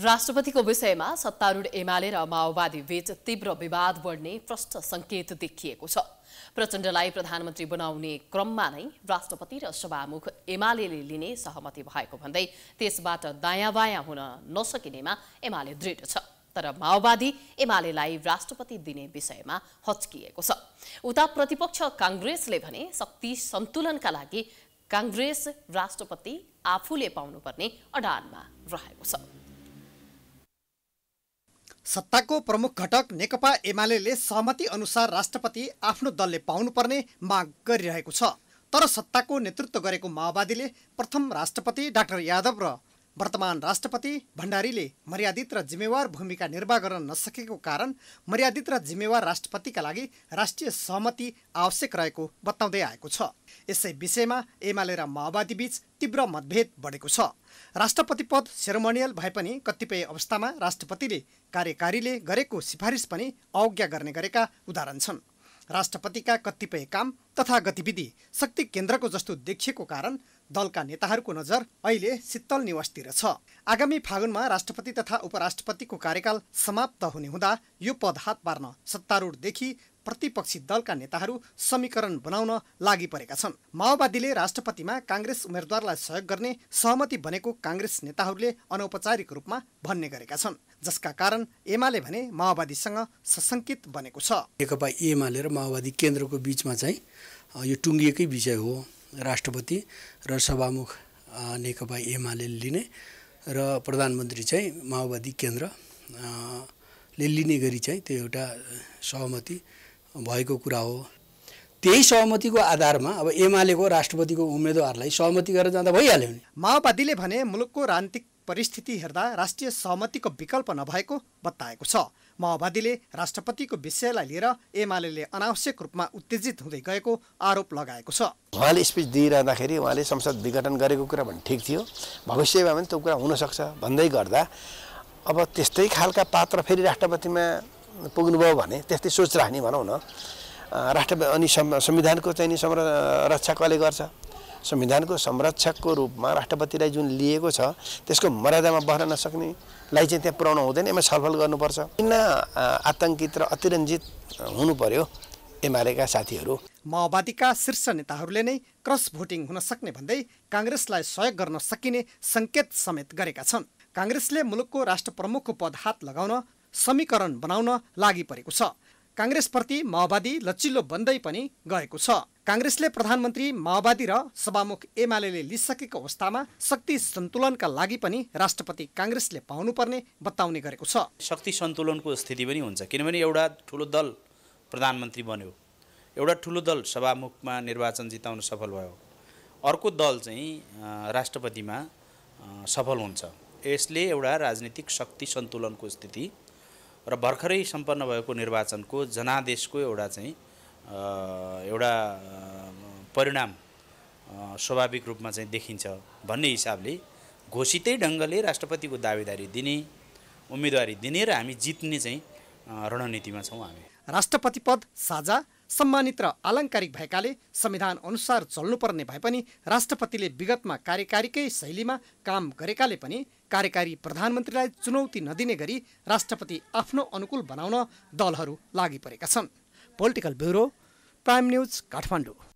राष्ट्रपतिको विषयमा सत्तारूढ एमाले र माओवादी बीच तीव्र विवाद बढ्ने प्रष्ट सङ्केत देखिएको छ प्रचण्डलाई प्रधानमन्त्री बनाउने क्रममा नै राष्ट्रपति र सभामुख एमाले लिने सहमति भएको भन्दै त्यसबाट दायाँ बायाँ हुन नसकिनेमा एमाले दृढ छ तर माओवादी एमालेलाई राष्ट्रपति दिने विषयमा हच्किएको छ उता प्रतिपक्ष काङ्ग्रेसले भने शक्ति सन्तुलनका लागि काङ्ग्रेस राष्ट्रपति आफूले पाउनुपर्ने अडानमा रहेको छ सत्ताको प्रमुख घटक नेकपा एमाले सहमति अनुसार राष्ट्रपति आफ्नो दलले पाउनुपर्ने माग गरिरहेको छ तर सत्ताको नेतृत्व गरेको माओवादीले प्रथम राष्ट्रपति डाक्टर यादव र वर्तमान राष्ट्रपति भण्डारीले मर्यादित र जिम्मेवार भूमिका निर्वाह गर्न नसकेको कारण मर्यादित र जिम्मेवार राष्ट्रपतिका लागि राष्ट्रिय सहमति आवश्यक रहेको बताउँदै आएको छ यसै विषयमा एमाले र माओवादीबीच तीव्र मतभेद बढेको छ राष्ट्रपति पद सेरोमोनियल भए पनि कतिपय अवस्थामा राष्ट्रपतिले कार्यकारीले गरेको सिफारिस पनि अवज्ञा गर्ने गरेका उदाहरण छन् राष्ट्रपतिका कतिपय काम तथा गतिविधि शक्ति केन्द्रको जस्तो देखिएको कारण दलका नेताहरूको नजर अहिले शीतल निवासतिर छ आगामी फागुनमा राष्ट्रपति तथा उपराष्ट्रपतिको कार्यकाल समाप्त हुने हुँदा यो पद हात पार्न सत्तारूढदेखि प्रतिपक्षी दलका नेताहरू समीकरण बनाउन लागि परेका छन् माओवादीले राष्ट्रपतिमा काङ्ग्रेस उम्मेद्वारलाई सहयोग गर्ने सहमति बनेको काङ्ग्रेस नेताहरूले अनौपचारिक रूपमा भन्ने गरेका छन् जसका कारण एमाले भने माओवादीसँग सशङ्कित बनेको छ नेकपा एमाले र माओवादी केन्द्रको बिचमा चाहिँ यो टुङ्गिएकै विषय हो राष्ट्रपति र सभामुख नेकपा एमाले लिने र प्रधानमन्त्री चाहिँ माओवादी केन्द्र ले लिने गरी चाहिँ त्यो एउटा सहमति भएको कुरा हो त्यही सहमतिको आधारमा अब एमालेको राष्ट्रपतिको उम्मेदवारलाई सहमति गरेर जाँदा भइहाल्यो नि माओवादीले भने मुलुकको राजनीतिक परिस्थिति हेर्दा राष्ट्रिय सहमतिको विकल्प नभएको बताएको छ माओवादीले राष्ट्रपतिको विषयलाई लिएर एमाले अनावश्यक रूपमा उत्तेजित हुँदै गएको आरोप लगाएको छ उहाँले स्पिच दिइरहँदाखेरि उहाँले संसद विघटन गरेको कुरा भने ठिक थियो भविष्यमा पनि त्यो कुरा हुनसक्छ भन्दै गर्दा अब त्यस्तै खालका पात्र फेरि राष्ट्रपतिमा पुग्नुभयो भने त्यस्तै सोच राख्ने भनौँ न राष्ट्र अनि संविधानको चाहिँ नि संरक्षा कसले गर्छ संविधानको संरक्षकको रूपमा राष्ट्रपतिलाई जुन लिएको छ त्यसको मर्यादामा बस्न नसक्नेलाई चाहिँ त्यहाँ पुर्याउनु हुँदैन यसमा छलफल गर्नुपर्छ किन आतङ्कित र अतिरञ्जित हुनु पर्यो एमालेका साथीहरू माओवादीका शीर्ष नेताहरूले नै क्रस भोटिङ हुन सक्ने भन्दै काङ्ग्रेसलाई सहयोग गर्न सकिने सङ्केत समेत गरेका छन् काङ्ग्रेसले मुलुकको राष्ट्र प्रमुखको पद हात लगाउन समीकरण बनाउन लागि परेको छ काङ्ग्रेसप्रति माओवादी लचिलो बन्दै पनि गएको छ काङ्ग्रेसले प्रधानमन्त्री माओवादी र सभामुख एमाले लिइसकेको अवस्थामा शक्ति सन्तुलनका लागि पनि राष्ट्रपति काङ्ग्रेसले पाउनुपर्ने बताउने गरेको छ शक्ति सन्तुलनको स्थिति पनि हुन्छ किनभने एउटा ठुलो दल प्रधानमन्त्री बन्यो एउटा ठुलो दल सभामुखमा निर्वाचन जिताउन सफल भयो अर्को दल चाहिँ राष्ट्रपतिमा सफल हुन्छ यसले एउटा राजनीतिक शक्ति सन्तुलनको स्थिति र भर्खरै सम्पन्न भएको निर्वाचनको जनादेशको एउटा चाहिँ एउटा परिणाम स्वाभाविक रूपमा चाहिँ देखिन्छ भन्ने हिसाबले घोषितै ढङ्गले राष्ट्रपतिको दावेदारी दिने उम्मेदवारी दिने र हामी जित्ने चाहिँ रणनीतिमा छौँ हामी राष्ट्रपति पद साझा सम्मानित र आलङ्कारिक भएकाले संविधान अनुसार चल्नुपर्ने भए पनि राष्ट्रपतिले विगतमा कार्यकारीकै शैलीमा काम गरेकाले पनि कार्यकारी प्रधानमन्त्रीलाई चुनौती नदिने गरी राष्ट्रपति आफ्नो अनुकूल बनाउन दलहरू लागि परेका छन् political bureau prime news Kathmandu